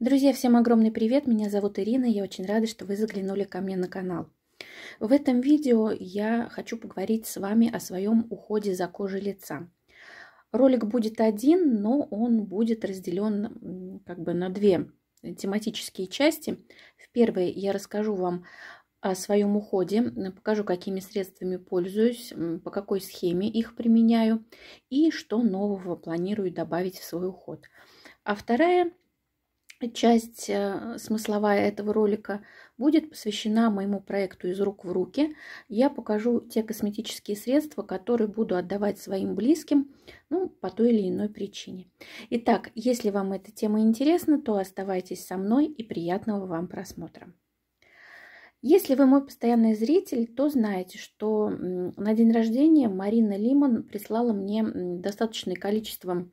Друзья, всем огромный привет! Меня зовут Ирина, я очень рада, что вы заглянули ко мне на канал. В этом видео я хочу поговорить с вами о своем уходе за кожей лица. Ролик будет один, но он будет разделен как бы на две тематические части. В первой я расскажу вам о своем уходе, покажу, какими средствами пользуюсь, по какой схеме их применяю и что нового планирую добавить в свой уход. А вторая Часть э, смысловая этого ролика будет посвящена моему проекту «Из рук в руки». Я покажу те косметические средства, которые буду отдавать своим близким ну, по той или иной причине. Итак, если вам эта тема интересна, то оставайтесь со мной и приятного вам просмотра. Если вы мой постоянный зритель, то знаете, что на день рождения Марина Лимон прислала мне достаточное количество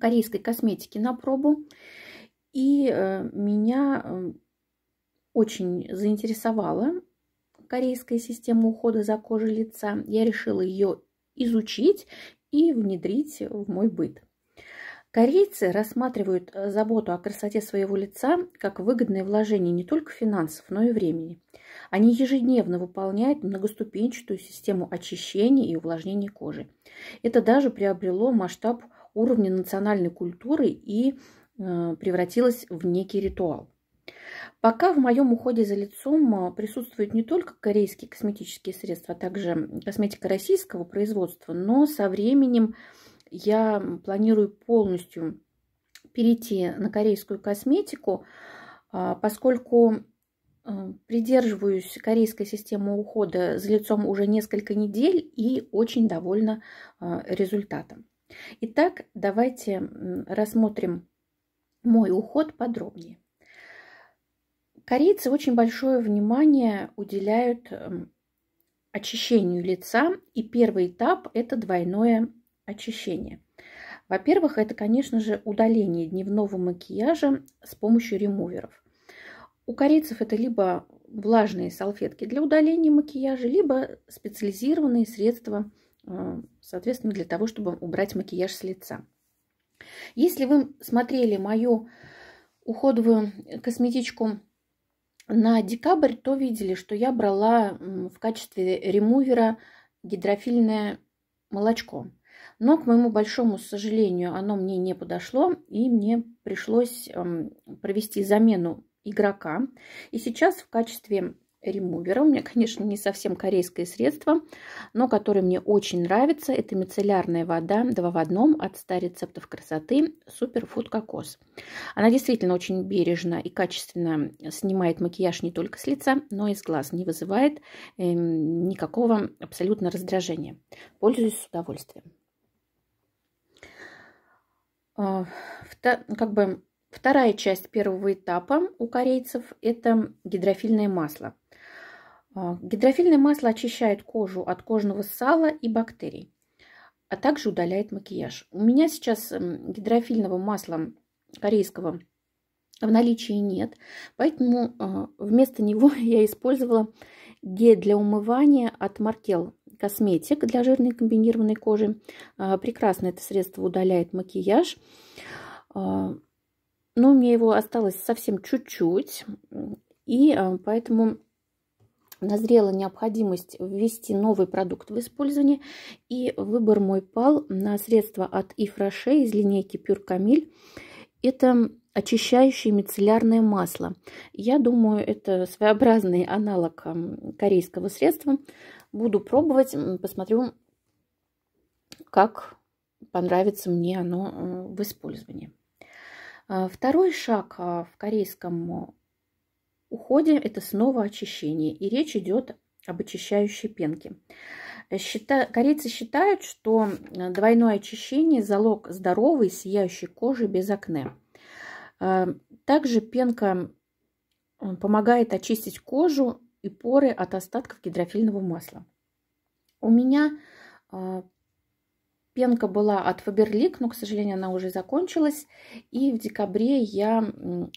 корейской косметики на пробу. И э, меня э, очень заинтересовала корейская система ухода за кожей лица. Я решила ее изучить и внедрить в мой быт. Корейцы рассматривают э, заботу о красоте своего лица как выгодное вложение не только финансов, но и времени. Они ежедневно выполняют многоступенчатую систему очищения и увлажнения кожи. Это даже приобрело масштаб уровня национальной культуры и Э, превратилась в некий ритуал. Пока в моем уходе за лицом э, присутствуют не только корейские косметические средства, а также косметика российского производства, но со временем я планирую полностью перейти на корейскую косметику, а, поскольку э, придерживаюсь корейской системы ухода за лицом уже несколько недель и очень довольна результатом. Итак, давайте рассмотрим мой уход подробнее. Корейцы очень большое внимание уделяют эм, очищению лица, и первый этап – это двойное очищение. Во-первых, это, конечно же, удаление дневного макияжа с помощью ремуверов. У корейцев это либо влажные салфетки для удаления макияжа, либо специализированные средства, э, соответственно, для того, чтобы убрать макияж с лица. Если вы смотрели мою уходовую косметичку на декабрь, то видели, что я брала в качестве ремувера гидрофильное молочко. Но, к моему большому сожалению, оно мне не подошло, и мне пришлось эм, провести замену игрока. И сейчас в качестве ремувера. У меня, конечно, не совсем корейское средство, но которое мне очень нравится. Это мицеллярная вода 2 в одном от 100 рецептов красоты Суперфуд Кокос. Она действительно очень бережно и качественно снимает макияж не только с лица, но и с глаз. Не вызывает э, никакого абсолютно раздражения. Пользуюсь с удовольствием. А, как бы Вторая часть первого этапа у корейцев – это гидрофильное масло. А, гидрофильное масло очищает кожу от кожного сала и бактерий, а также удаляет макияж. У меня сейчас эм, гидрофильного масла корейского в наличии нет, поэтому а, вместо него я использовала гель для умывания от Маркел косметик для жирной комбинированной кожи. А, прекрасно это средство удаляет макияж. Но у меня его осталось совсем чуть-чуть, и поэтому назрела необходимость ввести новый продукт в использование, и выбор мой пал на средства от Ифраше из линейки Pure Camille. Это очищающее мицеллярное масло. Я думаю, это своеобразный аналог корейского средства. Буду пробовать, посмотрю, как понравится мне оно э, в использовании. А, второй шаг а, в корейском уходе это снова очищение, и речь идет об очищающей пенке. Счита... Корейцы считают, что э, двойное очищение – залог здоровой, сияющей кожи без акне. Э, также пенка э, помогает очистить кожу и поры от остатков гидрофильного масла. У меня Пенка была от Фаберлик, но, к сожалению, она уже закончилась. И в декабре я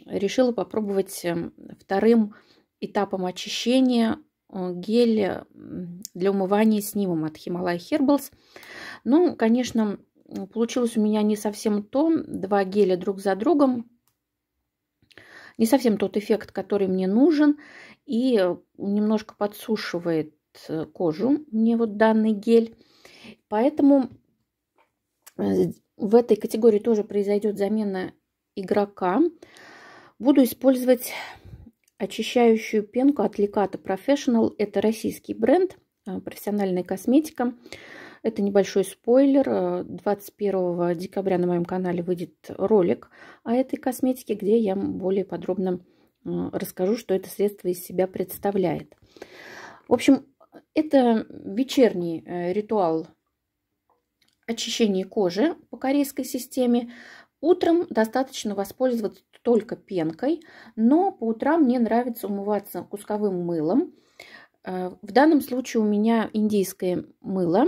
решила попробовать эм, вторым этапом очищения э, гель э, для умывания с нимом от Himalaya Herbals. Ну, конечно, получилось у меня не совсем то. Два геля друг за другом. Не совсем тот эффект, который мне нужен. И э, немножко подсушивает кожу мне вот данный гель. Поэтому в этой категории тоже произойдет замена игрока. Буду использовать очищающую пенку от Леката Professional. Это российский бренд, а, профессиональная косметика. Это небольшой спойлер. 21 э, декабря на моем канале выйдет ролик о этой косметике, где я более подробно э, расскажу, что это средство из себя представляет. В общем, это вечерний э, ритуал очищении кожи по корейской системе. Утром достаточно воспользоваться только пенкой, но по утрам мне нравится умываться кусковым мылом. Э, в данном случае у меня индийское мыло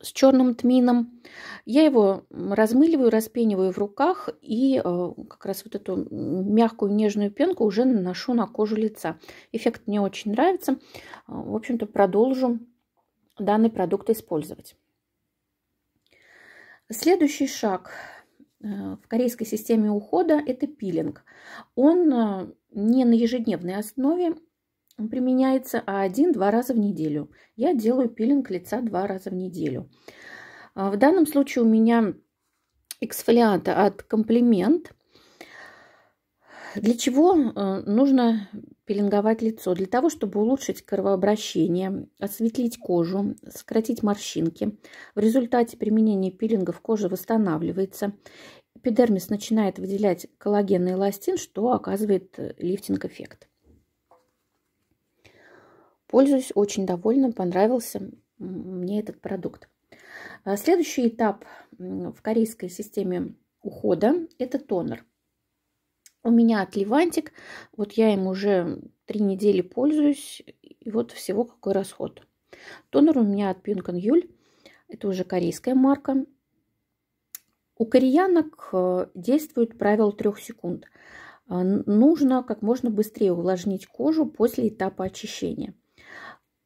с черным тмином. Я его размыливаю, распениваю в руках и э, как раз вот эту мягкую нежную пенку уже наношу на кожу лица. Эффект мне очень нравится. Э, в общем-то продолжу данный продукт использовать. Следующий шаг э, в корейской системе ухода – это пилинг. Он э, не на ежедневной основе применяется, а один-два раза в неделю. Я делаю пилинг лица два раза в неделю. Э, в данном случае у меня эксфолианта от комплимент – для чего э, нужно пеленговать лицо? Для того, чтобы улучшить кровообращение, осветлить кожу, сократить морщинки. В результате применения пилингов кожа восстанавливается. Эпидермис начинает выделять коллаген и эластин, что оказывает э, лифтинг-эффект. Пользуюсь, очень довольна, понравился мне этот продукт. Э, следующий этап в корейской системе ухода – это тонер – у меня от отливантик, вот я им уже три недели пользуюсь, и вот всего какой расход. Тонер у меня от Пюнкан Юль, это уже корейская марка. У кореянок э, действует правило трех секунд. Э, нужно как можно быстрее увлажнить кожу после этапа очищения –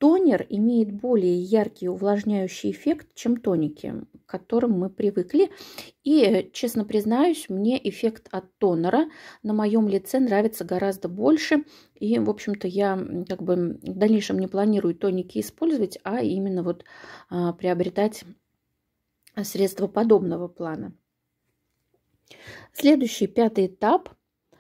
Тонер имеет более яркий увлажняющий эффект, чем тоники, к которым мы привыкли. И, э, честно признаюсь, мне эффект от тонера на моем лице нравится гораздо больше. И, в общем-то, я как бы в дальнейшем не планирую тоники использовать, а именно вот а, приобретать а, средства подобного плана. Следующий, пятый этап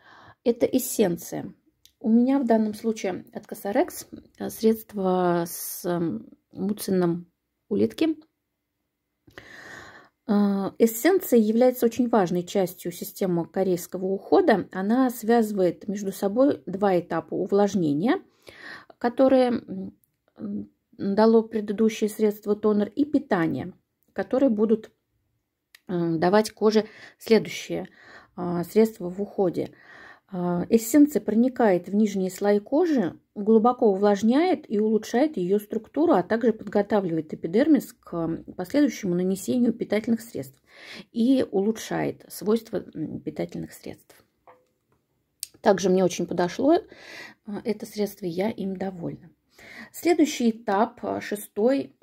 – это эссенция. У меня в данном случае от Косарекс э, средство с эм, муцином улитки. Э, эссенция является очень важной частью системы корейского ухода. Она связывает между собой два этапа увлажнения, которые дало предыдущее средство тонер, и питание, которые будут э, давать коже следующие средства в уходе. А, эссенция проникает в нижние слои кожи, глубоко увлажняет и улучшает ее структуру, а также подготавливает эпидермис к последующему нанесению питательных средств и улучшает свойства питательных средств. Также мне очень подошло а, это средство, я им довольна. Следующий этап, а, шестой,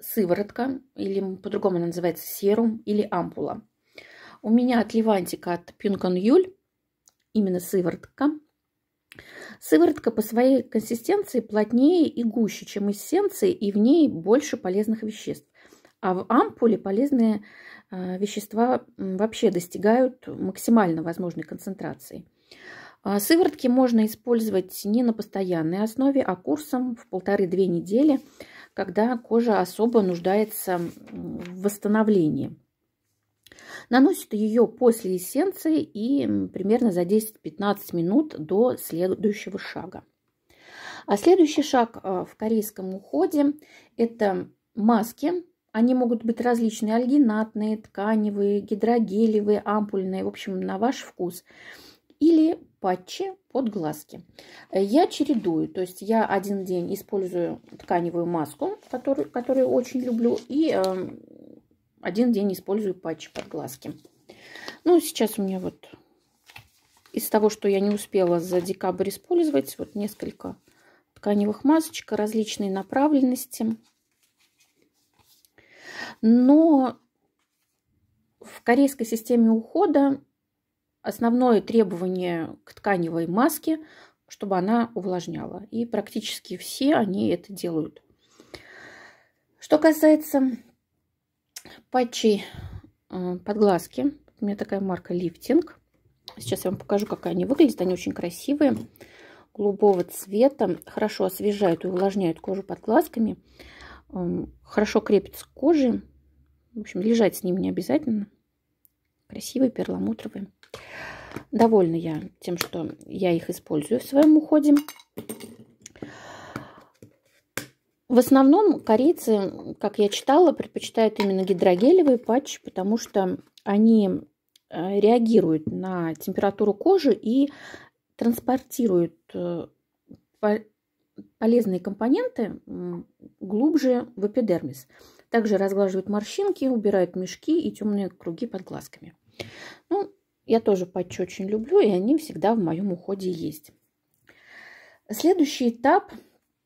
сыворотка, или по-другому она называется серум или ампула. У меня от Левантика, от Пюнкон Юль, именно сыворотка. Сыворотка по своей консистенции плотнее и гуще, чем эссенции, и в ней больше полезных веществ. А в ампуле полезные э, вещества вообще достигают максимально возможной концентрации. А сыворотки можно использовать не на постоянной основе, а курсом в полторы-две недели, когда кожа особо нуждается в восстановлении. Наносит ее после эссенции и примерно за 10-15 минут до следующего шага. А следующий шаг а, в корейском уходе – это маски. Они могут быть различные – альгинатные, тканевые, гидрогелевые, ампульные, в общем, на ваш вкус. Или патчи под глазки. Я чередую, то есть я один день использую тканевую маску, которую, которую очень люблю, и один день использую патчи под глазки. Ну, сейчас у меня вот из того, что я не успела за декабрь использовать, вот несколько тканевых масочек различной направленности. Но в корейской системе ухода основное требование к тканевой маске, чтобы она увлажняла. И практически все они это делают. Что касается патчи э, под глазки. У меня такая марка Лифтинг. Сейчас я вам покажу, как они выглядят. Они очень красивые, голубого цвета. Хорошо освежают и увлажняют кожу под глазками. Эм, хорошо крепятся к коже. В общем, лежать с ними не обязательно. Красивые, перламутровые. Довольна я тем, что я их использую в своем уходе. В основном корейцы, как я читала, предпочитают именно гидрогелевые патчи, потому что они э, реагируют на температуру кожи и транспортируют э, полезные компоненты глубже в эпидермис. Также разглаживают морщинки, убирают мешки и темные круги под глазками. Ну, я тоже патчи очень люблю, и они всегда в моем уходе есть. Следующий этап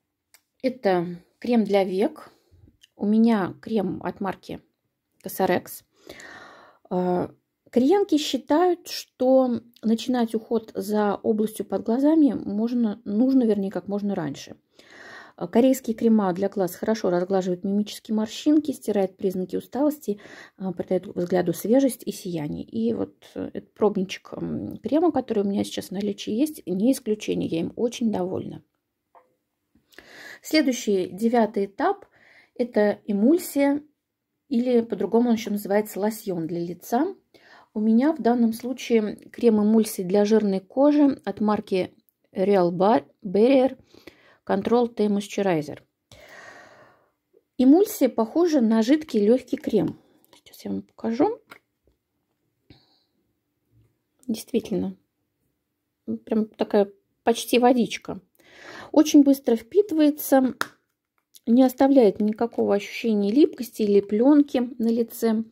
– это Крем для век. У меня крем от марки Косарекс. Клиентки считают, что начинать уход за областью под глазами можно, нужно, вернее, как можно раньше. А, корейские крема для глаз хорошо разглаживают мимические морщинки, стирают признаки усталости, а, придают взгляду свежесть и сияние. И вот э, этот пробничек крема, который у меня сейчас в наличии есть, не исключение, я им очень довольна. Следующий, девятый этап – это эмульсия, или по-другому он еще называется лосьон для лица. У меня в данном случае крем эмульсии для жирной кожи от марки Real Barrier Control T Moisturizer. Эмульсия похожа на жидкий легкий крем. Сейчас я вам покажу. Действительно, прям такая почти водичка. Очень быстро впитывается, не оставляет никакого ощущения липкости или пленки на лице.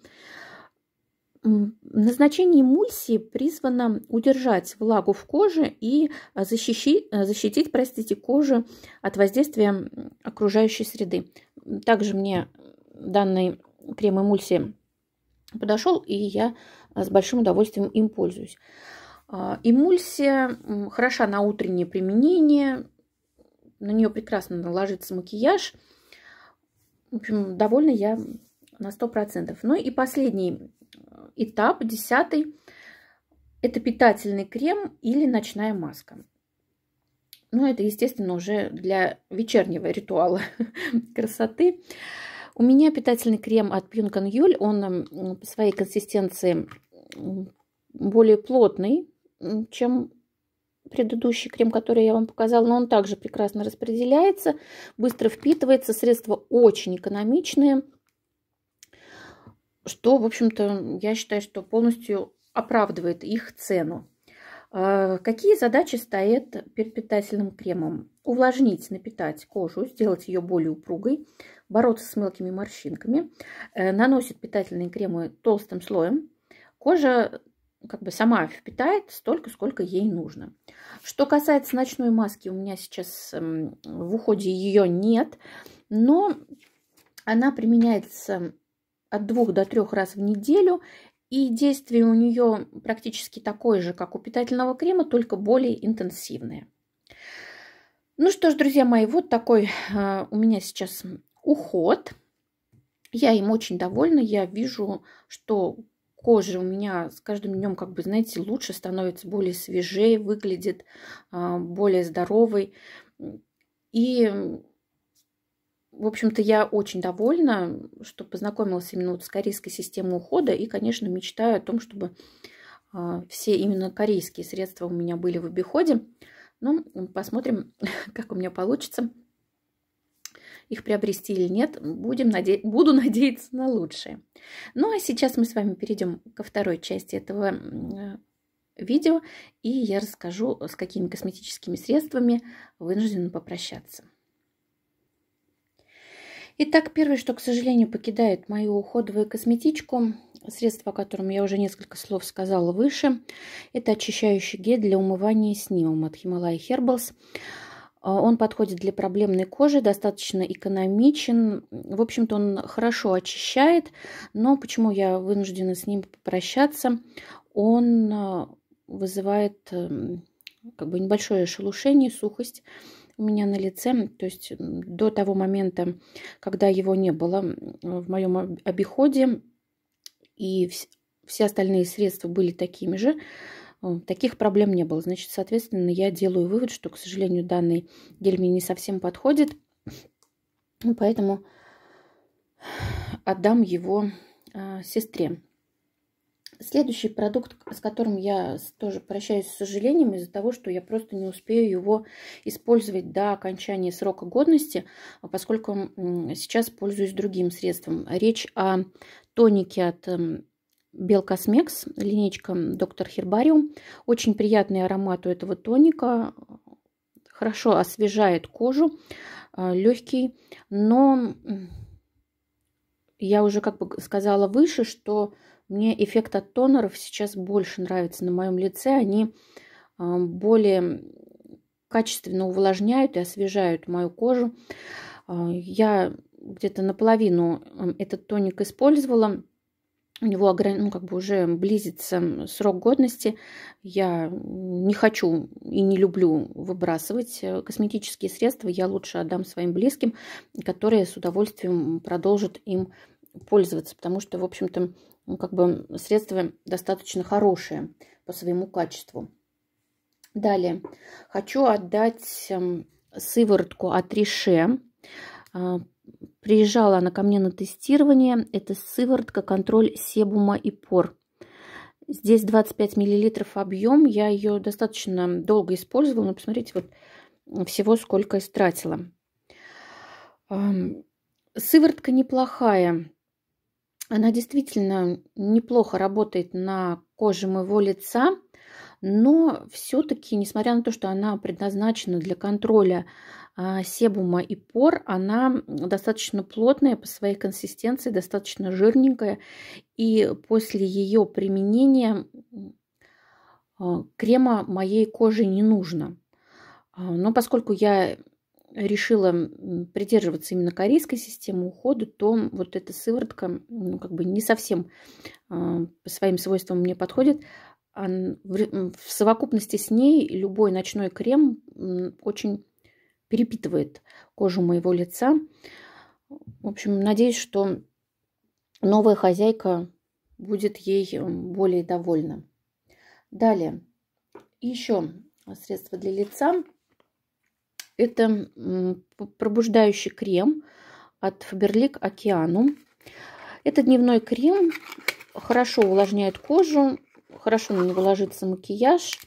Назначение эмульсии призвано удержать влагу в коже и защищи, защитить простите, кожу от воздействия окружающей среды. Также мне данный крем эмульсии подошел, и я с большим удовольствием им пользуюсь. А, эмульсия хороша на утреннее применение, на нее прекрасно наложится макияж. В общем, довольна я на 100%. Ну и последний э, этап, десятый, это питательный крем или ночная маска. Ну, это, естественно, уже для вечернего ритуала красоты. У меня питательный крем от Пьюнкан Юль. Он по своей консистенции более плотный, чем предыдущий крем, который я вам показала, но он также прекрасно распределяется, быстро впитывается, средства очень экономичные, что, в общем-то, я считаю, что полностью оправдывает их цену. А, какие задачи стоят перед питательным кремом? Увлажнить, напитать кожу, сделать ее более упругой, бороться с мелкими морщинками. Э, наносит питательные кремы толстым слоем. Кожа ну, как бы сама впитает столько, сколько ей нужно. Что касается ночной маски, у меня сейчас эм, в уходе ее нет, но она применяется от двух до трех раз в неделю, и действие у нее практически такое же, как у питательного крема, только более интенсивное. Ну что ж, друзья мои, вот такой э, у меня сейчас уход. Я им очень довольна. Я вижу, что кожи у меня с каждым днем, как бы, знаете, лучше становится, более свежее выглядит, а, более здоровой. И, в общем-то, я очень довольна, что познакомилась именно вот с корейской системой ухода. И, конечно, мечтаю о том, чтобы а, все именно корейские средства у меня были в обиходе. Ну, посмотрим, как у меня получится их приобрести или нет, будем наде... буду надеяться на лучшее. Ну а сейчас мы с вами перейдем ко второй части этого э, видео, и я расскажу, с какими косметическими средствами вынуждена попрощаться. Итак, первое, что, к сожалению, покидает мою уходовую косметичку, средство, о котором я уже несколько слов сказала выше, это очищающий гель для умывания с нимом от Himalaya Herbals. А, он подходит для проблемной кожи, достаточно экономичен. В общем-то, он хорошо очищает, но почему я вынуждена с ним попрощаться? Он а, вызывает эм, как бы небольшое шелушение, сухость у меня на лице. То есть до того момента, когда его не было в моем обиходе, и все остальные средства были такими же, Таких проблем не было. Значит, соответственно, я делаю вывод, что, к сожалению, данный гель мне не совсем подходит. Ну, поэтому отдам его а, сестре. Следующий продукт, с которым я тоже прощаюсь с сожалением из-за того, что я просто не успею его использовать до окончания срока годности, а поскольку сейчас пользуюсь другим средством. Речь о тонике от Белкосмекс, линейка Доктор Хербариум. Очень приятный аромат у этого тоника. Хорошо освежает кожу, а, легкий. Но я уже как бы сказала выше, что мне эффект от тонеров сейчас больше нравится на моем лице. Они а, более качественно увлажняют и освежают мою кожу. А, я где-то наполовину этот тоник использовала у него ну, как бы уже близится срок годности. Я не хочу и не люблю выбрасывать э, косметические средства. Я лучше отдам своим близким, которые с удовольствием продолжат им пользоваться, потому что, в общем-то, ну, как бы средства достаточно хорошие по своему качеству. Далее. Хочу отдать эм, сыворотку от Рише э, приезжала она ко мне на тестирование. Это сыворотка контроль себума и пор. Здесь 25 миллилитров объем. Я ее достаточно долго использовала. Но посмотрите, вот всего сколько истратила. Сыворотка неплохая. Она действительно неплохо работает на коже моего лица, но все-таки, несмотря на то, что она предназначена для контроля а, себума и пор, она достаточно плотная по своей консистенции, достаточно жирненькая. И после ее применения а, крема моей кожи не нужно. А, но поскольку я решила придерживаться именно корейской системы ухода, то вот эта сыворотка ну, как бы не совсем по своим свойствам мне подходит. В совокупности с ней любой ночной крем очень перепитывает кожу моего лица. В общем, надеюсь, что новая хозяйка будет ей эм, более довольна. Далее, еще средство для лица. Это пробуждающий крем от Faberlic Океанум. Это дневной крем, хорошо увлажняет кожу, хорошо на него ложится макияж.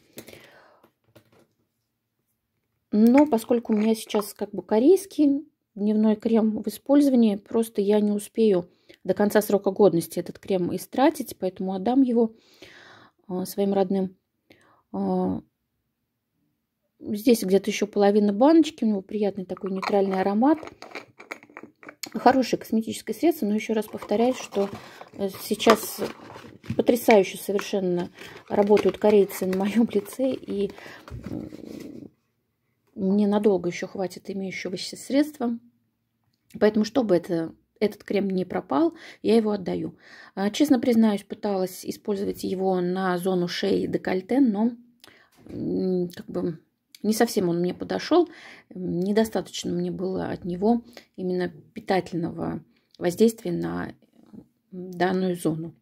Но поскольку у меня сейчас как бы корейский дневной крем в использовании, просто я не успею до конца срока годности этот крем истратить, поэтому отдам его а, своим родным. А, здесь где-то еще половина баночки, у него приятный такой нейтральный аромат. Хорошее косметическое средство, но еще раз повторяю, что э, сейчас потрясающе совершенно работают корейцы на моем лице, и ненадолго еще хватит имеющегося средства. Поэтому, чтобы это, этот крем не пропал, я его отдаю. А, честно признаюсь, пыталась использовать его на зону шеи и декольте, но как бы не совсем он мне подошел. Недостаточно мне было от него именно питательного воздействия на данную зону.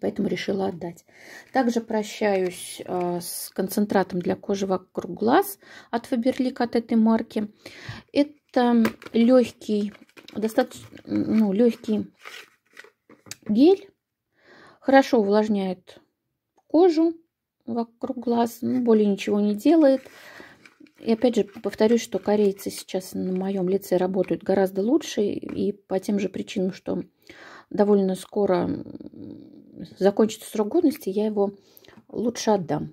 Поэтому решила отдать. Также прощаюсь э, с концентратом для кожи вокруг глаз от Faberlic, от этой марки. Это легкий, достаточно ну, легкий гель. Хорошо увлажняет кожу вокруг глаз, ну, более ничего не делает. И опять же повторюсь, что корейцы сейчас на моем лице работают гораздо лучше и по тем же причинам, что довольно скоро закончится срок годности, я его лучше отдам.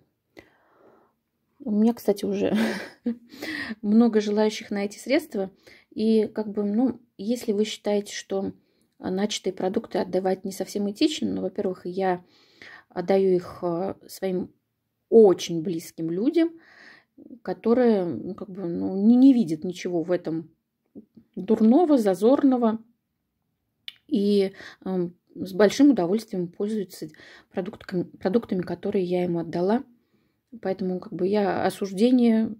У меня, кстати, уже много желающих на эти средства. И как бы, ну, если вы считаете, что начатые продукты отдавать не совсем этично, но, ну, во-первых, я отдаю их э, своим очень близким людям, которые ну, как бы, ну, не, не видят ничего в этом дурного, зазорного и эм, с большим удовольствием пользуется продуктами, продуктами, которые я ему отдала. Поэтому как бы я осуждение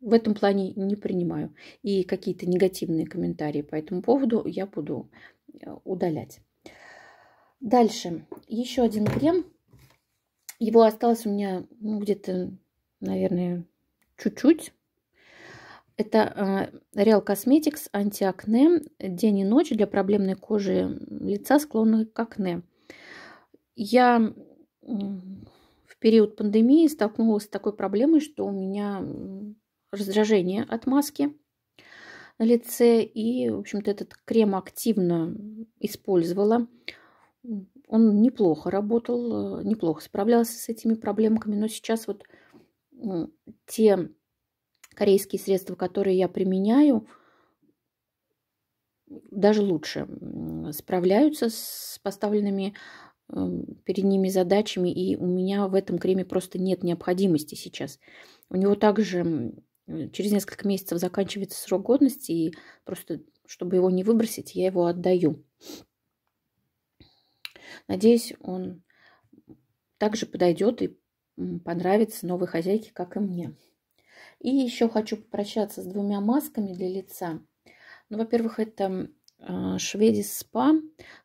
в этом плане не принимаю. И какие-то негативные комментарии по этому поводу я буду э, удалять. Дальше. Еще один крем. Его осталось у меня ну, где-то, наверное, чуть-чуть. Это э, Real Cosmetics антиакне день и ночь для проблемной кожи лица, склонной к акне. Я в период пандемии столкнулась с такой проблемой, что у меня раздражение от маски на лице. И, в общем-то, этот крем активно использовала. Он неплохо работал, э, неплохо справлялся с этими проблемками. Но сейчас вот те корейские средства, которые я применяю, даже лучше справляются с поставленными эм, перед ними задачами, и у меня в этом креме просто нет необходимости сейчас. У него также э, через несколько месяцев заканчивается срок годности, и просто, чтобы его не выбросить, я его отдаю. Надеюсь, он также подойдет и понравится новой хозяйке, как и мне. И еще хочу попрощаться с двумя масками для лица. Ну, во-первых, это а, Шведис Спа,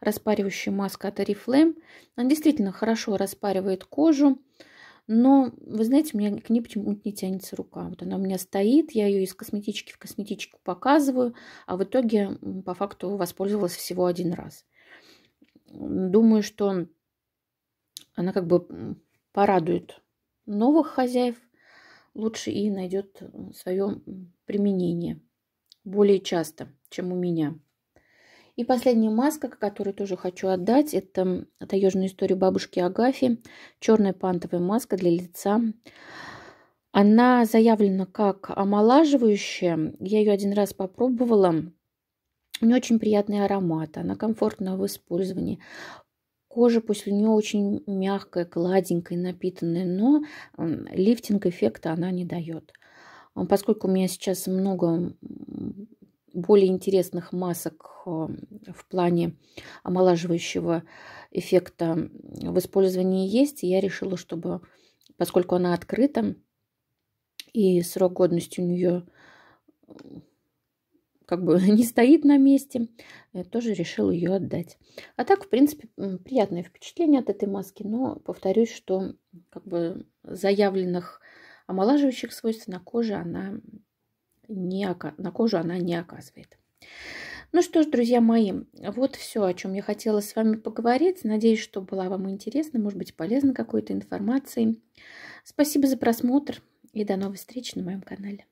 распаривающая маска от Oriflame. Она действительно хорошо распаривает кожу, но, вы знаете, мне к ней почему-то не тянется рука. Вот она у меня стоит, я ее из косметички в косметичку показываю, а в итоге по факту воспользовалась всего один раз. Думаю, что она как бы порадует новых хозяев лучше и найдет э, свое применение более часто, чем у меня. И последняя маска, которую тоже хочу отдать, это таежная история бабушки Агафи. Черная пантовая маска для лица. Она заявлена как омолаживающая. Я ее один раз попробовала. У нее очень приятный аромат, она комфортна в использовании. Кожа после нее очень мягкая, гладенькая, напитанная, но лифтинг эффекта она не дает. А поскольку у меня сейчас много более интересных масок в плане омолаживающего эффекта в использовании есть, я решила, чтобы, поскольку она открыта, и срок годности у нее как бы не стоит на месте. Я тоже решил ее отдать. А так, в принципе, приятное впечатление от этой маски, но повторюсь, что как бы заявленных омолаживающих свойств на коже она не, на кожу она не оказывает. Ну что ж, друзья мои, вот все, о чем я хотела с вами поговорить. Надеюсь, что была вам интересна, может быть, полезна какой-то информацией. Спасибо за просмотр и до новых встреч на моем канале.